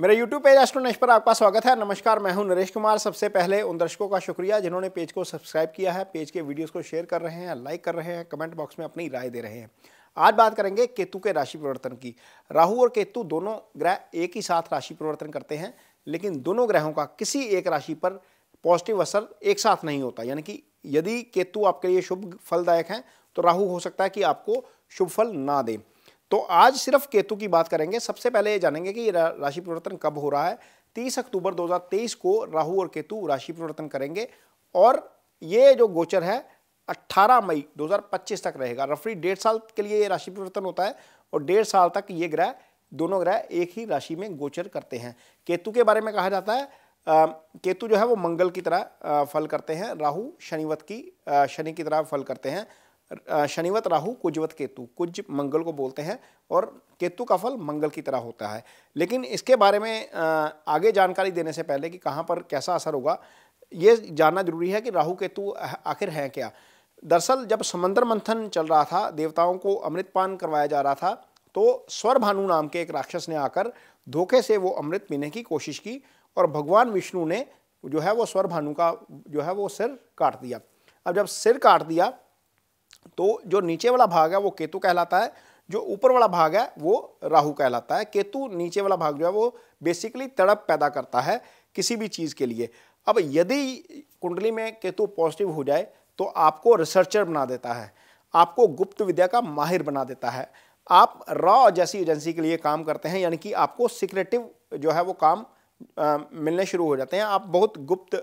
मेरे YouTube page एस्ट्रोनेश पर आपका स्वागत है नमस्कार मैं हूं नरेश कुमार सबसे पहले उन दर्शकों का शुक्रिया जिन्होंने पेज को सब्सक्राइब किया है पेज के वीडियोस को शेयर कर रहे हैं लाइक कर रहे हैं कमेंट बॉक्स में अपनी राय दे रहे हैं आज बात करेंगे केतु के राशि परिवर्तन की राहु और केतु दोनों ग्रह एक ही साथ राशि परिवर्तन करते हैं लेकिन दोनों ग्रहों का किसी एक राशि पर पॉजिटिव असर एक साथ नहीं होता यानी कि यदि केतु आपके लिए शुभ फलदायक हैं तो राहु हो सकता है कि आपको शुभ फल ना दें तो आज सिर्फ केतु की बात करेंगे सबसे पहले ये जानेंगे कि राशि परिवर्तन कब हो रहा है 30 अक्टूबर 2023 को राहु और केतु राशि परिवर्तन करेंगे और ये जो गोचर है 18 मई 2025 तक रहेगा रफरी डेढ़ साल के लिए ये राशि परिवर्तन होता है और डेढ़ साल तक ये ग्रह दोनों ग्रह एक ही राशि में गोचर करते हैं केतु के बारे में कहा जाता है आ, केतु जो है वो मंगल की तरह आ, फल करते हैं राहु शनिवत की शनि की तरह फल करते हैं शनिवत राहु कुजवत केतु कुज मंगल को बोलते हैं और केतु का फल मंगल की तरह होता है लेकिन इसके बारे में आगे जानकारी देने से पहले कि कहाँ पर कैसा असर होगा ये जानना जरूरी है कि राहु केतु आखिर हैं क्या दरअसल जब समंदर मंथन चल रहा था देवताओं को अमृतपान करवाया जा रहा था तो स्वर भानु नाम के एक राक्षस ने आकर धोखे से वो अमृत पीने की कोशिश की और भगवान विष्णु ने जो है वो स्वर भानु का जो है वो सिर काट दिया अब जब सिर काट दिया तो जो नीचे वाला भाग है वो केतु कहलाता है जो ऊपर वाला भाग है वो राहु कहलाता है केतु नीचे वाला भाग जो है वो बेसिकली तड़प पैदा करता है किसी भी चीज़ के लिए अब यदि कुंडली में केतु पॉजिटिव हो जाए तो आपको रिसर्चर बना देता है आपको गुप्त विद्या का माहिर बना देता है आप रॉ जैसी एजेंसी के लिए काम करते हैं यानी कि आपको सिक्रेटिव जो है वो काम मिलने शुरू हो जाते हैं आप बहुत गुप्त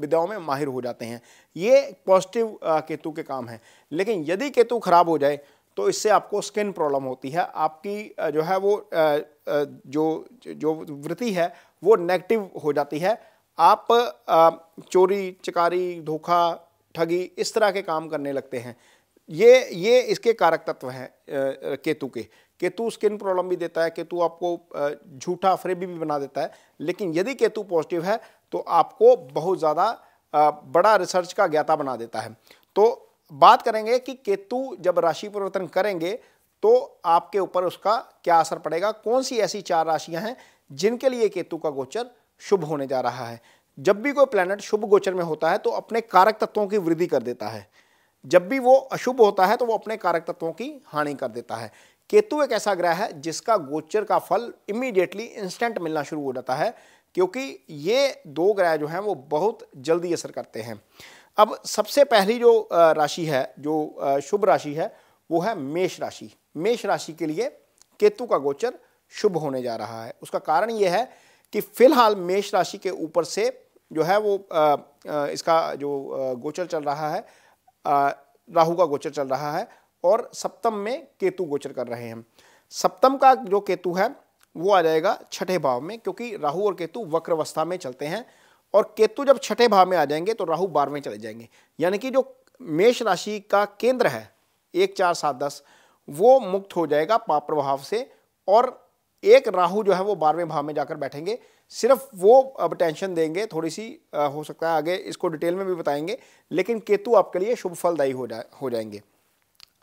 विद्याओं में माहिर हो जाते हैं ये पॉजिटिव केतु के काम हैं लेकिन यदि केतु खराब हो जाए तो इससे आपको स्किन प्रॉब्लम होती है आपकी जो है वो जो जो वृत्ति है वो नेगेटिव हो जाती है आप चोरी चकारी धोखा ठगी इस तरह के काम करने लगते हैं ये ये इसके कारक तत्व हैं केतु के केतु स्किन प्रॉब्लम भी देता है केतु आपको झूठा फ्रेबी भी बना देता है लेकिन यदि केतु पॉजिटिव है तो आपको बहुत ज़्यादा बड़ा रिसर्च का ज्ञाता बना देता है तो बात करेंगे कि केतु जब राशि परिवर्तन करेंगे तो आपके ऊपर उसका क्या असर पड़ेगा कौन सी ऐसी चार राशियां हैं जिनके लिए केतु का गोचर शुभ होने जा रहा है जब भी कोई प्लैनेट शुभ गोचर में होता है तो अपने कारक तत्वों की वृद्धि कर देता है जब भी वो अशुभ होता है तो वो अपने कारक तत्वों की हानि कर देता है केतु एक ऐसा ग्रह है जिसका गोचर का फल इमीडिएटली इंस्टेंट मिलना शुरू हो जाता है क्योंकि ये दो ग्रह जो हैं वो बहुत जल्दी असर करते हैं अब सबसे पहली जो राशि है जो शुभ राशि है वो है मेष राशि मेष राशि के लिए केतु का गोचर शुभ होने जा रहा है उसका कारण ये है कि फिलहाल मेष राशि के ऊपर से जो है वो इसका जो गोचर चल रहा है राहु का गोचर चल रहा है और सप्तम में केतु गोचर कर रहे हैं सप्तम का जो केतु है वो आ जाएगा छठे भाव में क्योंकि राहु और केतु वक्र अवस्था में चलते हैं और केतु जब छठे भाव में आ जाएंगे तो राहु बारहवें चले जाएंगे यानी कि जो मेष राशि का केंद्र है एक चार सात दस वो मुक्त हो जाएगा पाप प्रभाव से और एक राहु जो है वो बारहवें भाव में जाकर बैठेंगे सिर्फ वो अब टेंशन देंगे थोड़ी सी हो सकता है आगे इसको डिटेल में भी बताएंगे लेकिन केतु आपके लिए शुभ फलदायी हो जाए हो जाएंगे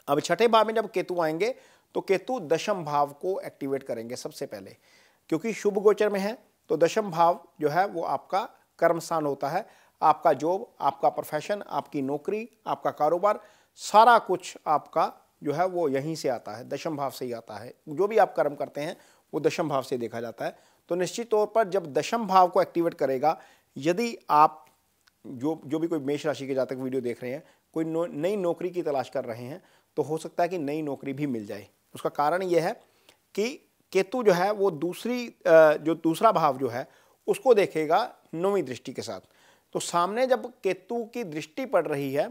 अब छठे भाव में जब केतु आएंगे तो केतु दशम भाव को एक्टिवेट करेंगे सबसे पहले क्योंकि शुभ गोचर में है तो दशम भाव जो है वो आपका कर्मस्थान होता है आपका जॉब आपका प्रोफेशन आपकी नौकरी आपका कारोबार सारा कुछ आपका जो है वो यहीं से आता है दशम भाव से ही आता है जो भी आप कर्म करते हैं वो दशम भाव से देखा जाता है तो निश्चित तौर पर जब दशम भाव को एक्टिवेट करेगा यदि आप जो जो भी कोई मेष राशि के जातक वीडियो देख रहे हैं कोई नई नौकरी की तलाश कर रहे हैं तो हो सकता है कि नई नौकरी भी मिल जाए उसका कारण यह है कि केतु जो है वो दूसरी जो दूसरा भाव जो है उसको देखेगा नौवीं दृष्टि के साथ तो सामने जब केतु की दृष्टि पड़ रही है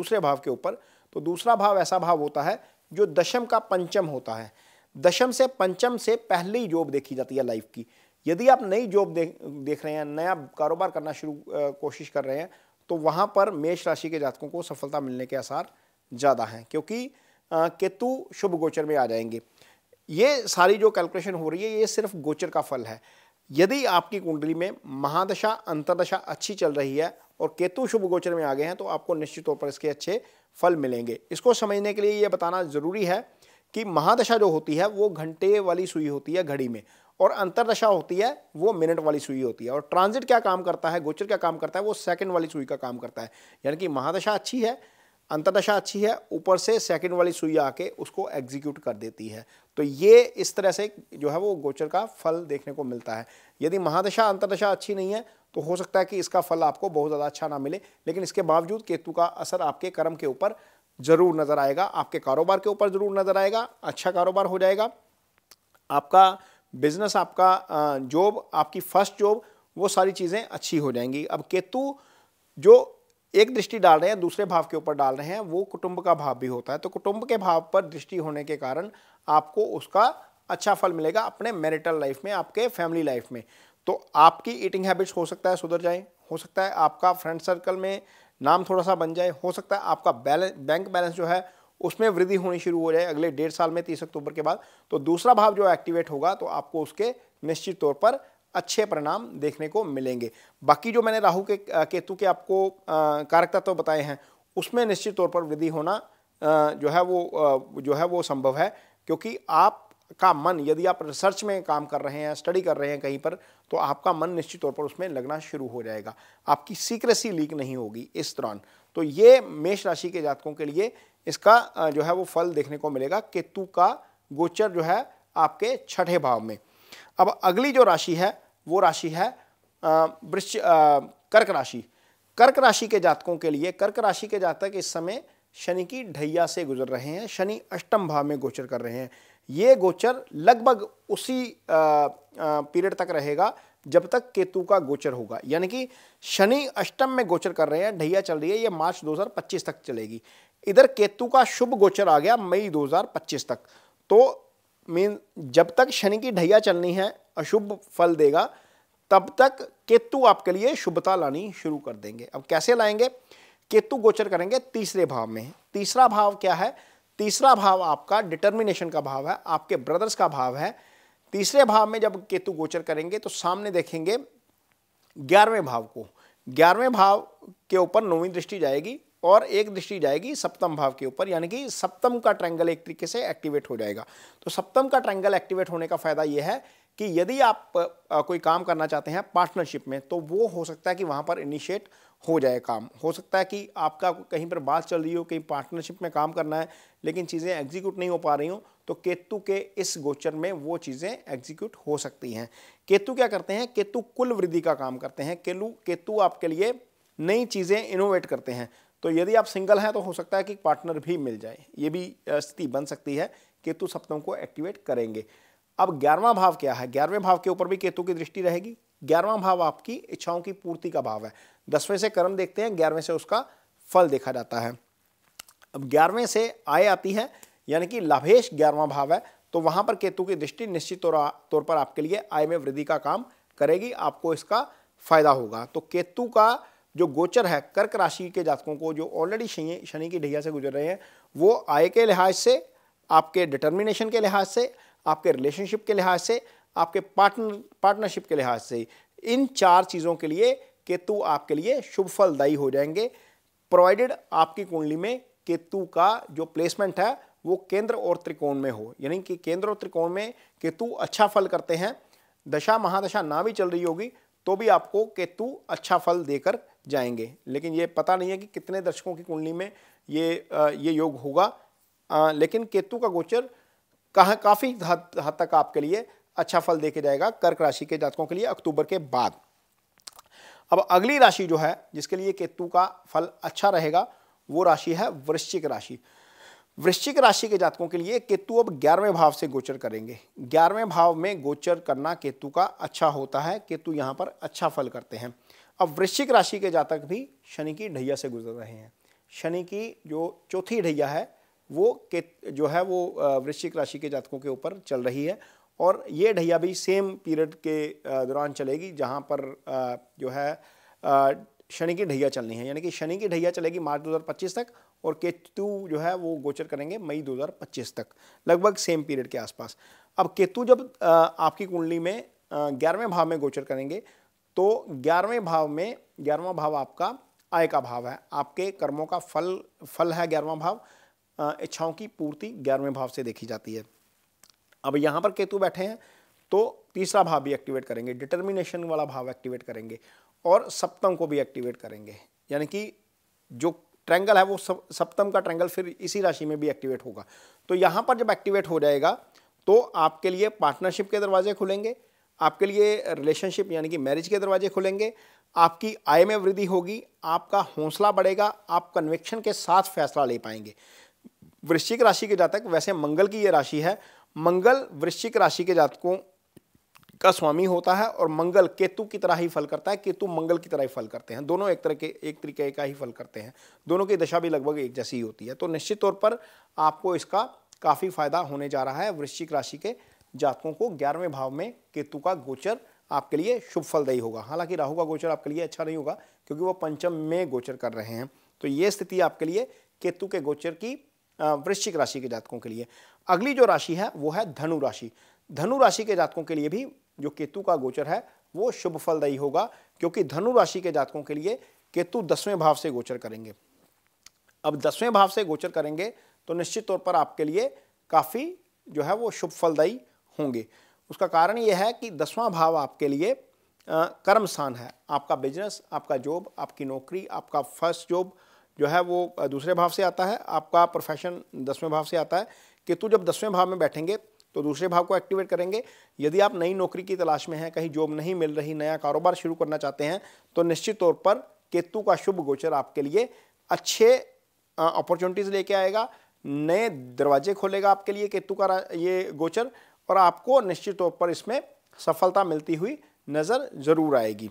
दूसरे भाव के ऊपर तो दूसरा भाव ऐसा भाव होता है जो दशम का पंचम होता है दशम से पंचम से पहली जॉब देखी जाती है लाइफ की यदि आप नई जॉब देख देख रहे हैं नया कारोबार करना शुरू कोशिश कर रहे हैं तो वहाँ पर मेष राशि के जातकों को सफलता मिलने के आसार ज़्यादा हैं क्योंकि केतु शुभ गोचर में आ जाएंगे ये सारी जो कैलकुलेशन हो रही है ये सिर्फ गोचर का फल है यदि आपकी कुंडली में महादशा अंतरदशा अच्छी चल रही है और केतु शुभ गोचर में आ गए हैं तो आपको निश्चित तौर पर इसके अच्छे फल मिलेंगे इसको समझने के लिए ये बताना ज़रूरी है कि महादशा जो होती है वो घंटे वाली सुई होती है घड़ी में और अंतरदशा होती है वो मिनट वाली सुई होती है और ट्रांजिट क्या काम करता है गोचर क्या काम करता है वो सेकंड वाली सुई का काम करता है यानी कि महादशा अच्छी है अंतरदशा अच्छी है ऊपर से सेकंड वाली सुई आके उसको एग्जीक्यूट कर देती है तो ये इस तरह से जो है वो गोचर का फल देखने को मिलता है यदि महादशा अंतरदशा अच्छी नहीं है तो हो सकता है कि इसका फल आपको बहुत ज़्यादा अच्छा ना मिले लेकिन इसके बावजूद केतु का असर आपके कर्म के ऊपर ज़रूर नज़र आएगा आपके कारोबार के ऊपर ज़रूर नज़र आएगा अच्छा कारोबार हो जाएगा आपका बिजनेस आपका जॉब आपकी फर्स्ट जॉब वो सारी चीज़ें अच्छी हो जाएंगी अब केतु जो एक दृष्टि डाल रहे हैं दूसरे भाव के ऊपर डाल रहे हैं वो कुटुंब का भाव भी होता है तो कुटुंब के भाव पर दृष्टि होने के कारण आपको उसका अच्छा फल मिलेगा अपने मैरिटल लाइफ में आपके फैमिली लाइफ में तो आपकी ईटिंग हैबिट्स हो सकता है सुधर जाए हो सकता है आपका फ्रेंड सर्कल में नाम थोड़ा सा बन जाए हो सकता है आपका बैलेंस बैंक बैलेंस जो है उसमें वृद्धि होनी शुरू हो जाए अगले डेढ़ साल में तीस अक्टूबर के बाद तो दूसरा भाव जो एक्टिवेट होगा तो आपको उसके निश्चित तौर पर अच्छे परिणाम देखने को मिलेंगे बाकी जो मैंने राहु के केतु के आपको कारक तत्व तो बताए हैं उसमें निश्चित तौर पर वृद्धि होना जो है वो जो है वो संभव है क्योंकि आप का मन यदि आप रिसर्च में काम कर रहे हैं स्टडी कर रहे हैं कहीं पर तो आपका मन निश्चित तौर पर उसमें लगना शुरू हो जाएगा आपकी सीक्रेसी लीक नहीं होगी इस दौरान तो ये मेष राशि के जातकों के लिए इसका जो है वो फल देखने को मिलेगा केतु का गोचर जो है आपके छठे भाव में अब अगली जो राशि है वो राशि है वृश्च कर्क राशि कर्क राशि के जातकों के लिए कर्क राशि के जातक इस समय शनि की ढैया से गुजर रहे हैं शनि अष्टम भाव में गोचर कर रहे हैं ये गोचर लगभग उसी पीरियड तक रहेगा जब तक केतु का गोचर होगा यानी कि शनि अष्टम में गोचर कर रहे हैं ढैया चल रही है ये मार्च 2025 तक चलेगी इधर केतु का शुभ गोचर आ गया मई 2025 तक तो मीन जब तक शनि की ढैया चलनी है अशुभ फल देगा तब तक केतु आपके लिए शुभता लानी शुरू कर देंगे अब कैसे लाएंगे केतु गोचर करेंगे तीसरे भाव में तीसरा भाव क्या है तीसरा भाव आपका डिटर्मिनेशन का भाव है आपके ब्रदर्स का भाव है तीसरे भाव में जब केतु गोचर करेंगे तो सामने देखेंगे ग्यारहवें भाव को ग्यारहवें भाव के ऊपर नौवीं दृष्टि जाएगी और एक दृष्टि जाएगी सप्तम भाव के ऊपर यानी कि सप्तम का ट्रैंगल एक तरीके से एक्टिवेट हो जाएगा तो सप्तम का ट्रैंगल एक्टिवेट होने का फायदा यह है कि यदि आप कोई काम करना चाहते हैं पार्टनरशिप में तो वो हो सकता है कि वहाँ पर इनिशिएट हो जाए काम हो सकता है कि आपका कहीं पर बात चल रही हो कहीं पार्टनरशिप में काम करना है लेकिन चीज़ें एग्जीक्यूट नहीं हो पा रही हो तो केतु के इस गोचर में वो चीज़ें एग्जीक्यूट हो सकती हैं केतु क्या करते हैं केतु कुल वृद्धि का काम करते हैं केलू केतु आपके लिए नई चीज़ें इनोवेट करते हैं तो यदि आप सिंगल हैं तो हो सकता है कि पार्टनर भी मिल जाए ये भी स्थिति बन सकती है केतु सप्तम को एक्टिवेट करेंगे अब ग्यारहवा भाव क्या है ग्यारहवें भाव के ऊपर भी केतु की दृष्टि रहेगी ग्यारहवा भाव आपकी इच्छाओं की पूर्ति का भाव है दसवें से कर्म देखते हैं ग्यारहवें से उसका फल देखा जाता है अब ग्यारहवें से आय आती है यानी कि लाभेश ग्यारहवा भाव है तो वहां पर केतु की दृष्टि निश्चित तौर पर आपके लिए आय में वृद्धि का काम करेगी आपको इसका फायदा होगा तो केतु का जो गोचर है कर्क राशि के जातकों को जो ऑलरेडी शनि शनि की ढैया से गुजर रहे हैं वो आय के लिहाज से आपके डिटर्मिनेशन के लिहाज से आपके रिलेशनशिप के लिहाज से आपके पार्टनर पार्टनरशिप के लिहाज से इन चार चीज़ों के लिए केतु आपके लिए शुभ फलदायी हो जाएंगे प्रोवाइडेड आपकी कुंडली में केतु का जो प्लेसमेंट है वो केंद्र और त्रिकोण में हो यानी कि केंद्र और त्रिकोण में केतु अच्छा फल करते हैं दशा महादशा ना भी चल रही होगी तो भी आपको केतु अच्छा फल देकर जाएंगे लेकिन ये पता नहीं है कि कितने दर्शकों की कुंडली में ये ये योग होगा लेकिन केतु का गोचर कहा काफ़ी हद हद तक आपके लिए अच्छा फल देखे जाएगा कर्क राशि के जातकों के लिए अक्टूबर के बाद अब अगली राशि जो है जिसके लिए केतु का फल अच्छा रहेगा वो राशि है वृश्चिक राशि वृश्चिक राशि के जातकों के लिए केतु अब ग्यारहवें भाव से गोचर करेंगे ग्यारहवें भाव में गोचर करना केतु का अच्छा होता है केतु यहाँ पर अच्छा फल करते हैं अब वृश्चिक राशि के जातक भी शनि की ढैया से गुजर रहे हैं शनि की जो चौथी ढैया है वो के जो है वो वृश्चिक राशि के जातकों के ऊपर चल रही है और ये ढैया भी सेम पीरियड के दौरान चलेगी जहाँ पर जो है शनि की ढैया चलनी है यानी कि शनि की ढैया चलेगी मार्च 2025 तक और केतु जो है वो गोचर करेंगे मई 2025 तक लगभग सेम पीरियड के आसपास अब केतु जब आपकी कुंडली में ग्यारहवें भाव में गोचर करेंगे तो ग्यारहवें भाव में ग्यारहवा भाव आपका आय का भाव है आपके कर्मों का फल फल है ग्यारहवा भाव इच्छाओं की पूर्ति ग्यारहवें भाव से देखी जाती है अब यहाँ पर केतु बैठे हैं तो तीसरा भाव भी एक्टिवेट करेंगे डिटर्मिनेशन वाला भाव एक्टिवेट करेंगे और सप्तम को भी एक्टिवेट करेंगे यानी कि जो ट्रेंगल है वो सप्तम का ट्रेंगल फिर इसी राशि में भी एक्टिवेट होगा तो यहाँ पर जब एक्टिवेट हो जाएगा तो आपके लिए पार्टनरशिप के दरवाजे खुलेंगे आपके लिए रिलेशनशिप यानी कि मैरिज के दरवाजे खुलेंगे आपकी आय में वृद्धि होगी आपका हौसला बढ़ेगा आप कन्विक्शन के साथ फैसला ले पाएंगे वृश्चिक राशि के जातक वैसे मंगल की ये राशि है मंगल वृश्चिक राशि के जातकों का स्वामी होता है और मंगल केतु की तरह ही फल करता है केतु मंगल की तरह ही फल करते हैं दोनों एक तरह के एक तरीके का ही फल करते हैं दोनों की दशा भी लगभग एक जैसी ही होती है तो निश्चित तौर पर आपको इसका काफ़ी फायदा होने जा रहा है वृश्चिक राशि के जातकों को ग्यारहवें भाव में केतु का गोचर आपके लिए शुभ फलदायी होगा हालांकि राहु का गोचर आपके लिए अच्छा नहीं होगा क्योंकि वह पंचम में गोचर कर रहे हैं तो ये स्थिति आपके लिए केतु के गोचर की वृश्चिक राशि के जातकों के लिए अगली जो राशि है वो है धनु राशि धनु राशि के जातकों के लिए भी जो केतु का गोचर है वो शुभ फलदायी होगा क्योंकि धनु राशि के जातकों के लिए केतु दसवें भाव से गोचर करेंगे अब दसवें भाव से गोचर करेंगे तो निश्चित तौर पर आपके लिए काफ़ी जो है वो शुभ फलदायी होंगे उसका कारण यह है कि दसवां भाव आपके लिए कर्म स्थान है आपका बिजनेस आपका जॉब आपकी नौकरी आपका फर्स्ट जॉब जो है वो दूसरे भाव से आता है आपका प्रोफेशन दसवें भाव से आता है केतु जब दसवें भाव में बैठेंगे तो दूसरे भाव को एक्टिवेट करेंगे यदि आप नई नौकरी की तलाश में हैं कहीं जॉब नहीं मिल रही नया कारोबार शुरू करना चाहते हैं तो निश्चित तौर पर केतु का शुभ गोचर आपके लिए अच्छे अपॉर्चुनिटीज़ लेके आएगा नए दरवाजे खोलेगा आपके लिए केतु का ये गोचर और आपको निश्चित तौर पर इसमें सफलता मिलती हुई नज़र जरूर आएगी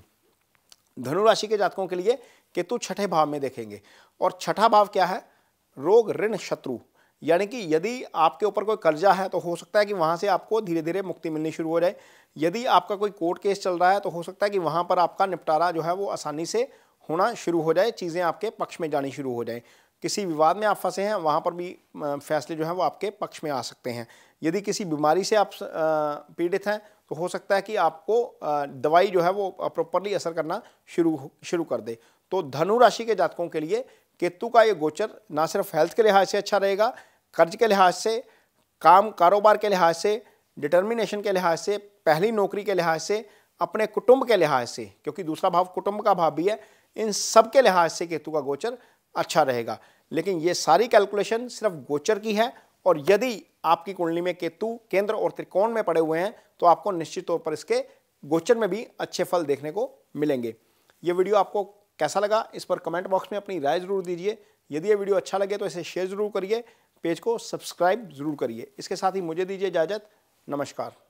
धनुराशि के जातकों के लिए केतु छठे भाव में देखेंगे और छठा भाव क्या है रोग ऋण शत्रु यानी कि यदि आपके ऊपर कोई कर्जा है तो हो सकता है कि वहाँ से आपको धीरे धीरे मुक्ति मिलनी शुरू हो जाए यदि आपका कोई कोर्ट केस चल रहा है तो हो सकता है कि वहाँ पर आपका निपटारा जो है वो आसानी से होना शुरू हो जाए चीज़ें आपके पक्ष में जानी शुरू हो जाए किसी विवाद में आप फंसे हैं वहाँ पर भी फैसले जो हैं वो आपके पक्ष में आ सकते हैं यदि किसी बीमारी से आप पीड़ित हैं तो हो सकता है कि आपको दवाई जो है वो प्रॉपरली असर करना शुरू शुरू कर दे तो धनु राशि के जातकों के लिए केतु का ये गोचर ना सिर्फ हेल्थ के लिहाज से अच्छा रहेगा कर्ज के लिहाज से काम कारोबार के लिहाज से डिटर्मिनेशन के लिहाज से पहली नौकरी के लिहाज से अपने कुटुंब के लिहाज से क्योंकि दूसरा भाव कुटुंब का भाव भी है इन सब के लिहाज से केतु का गोचर अच्छा रहेगा लेकिन ये सारी कैलकुलेशन सिर्फ गोचर की है और यदि आपकी कुंडली में केतु केंद्र और त्रिकोण में पड़े हुए हैं तो आपको निश्चित तौर पर इसके गोचर में भी अच्छे फल देखने को मिलेंगे ये वीडियो आपको कैसा लगा इस पर कमेंट बॉक्स में अपनी राय जरूर दीजिए यदि ये वीडियो अच्छा लगे तो इसे शेयर जरूर करिए पेज को सब्सक्राइब जरूर करिए इसके साथ ही मुझे दीजिए इजाज़त नमस्कार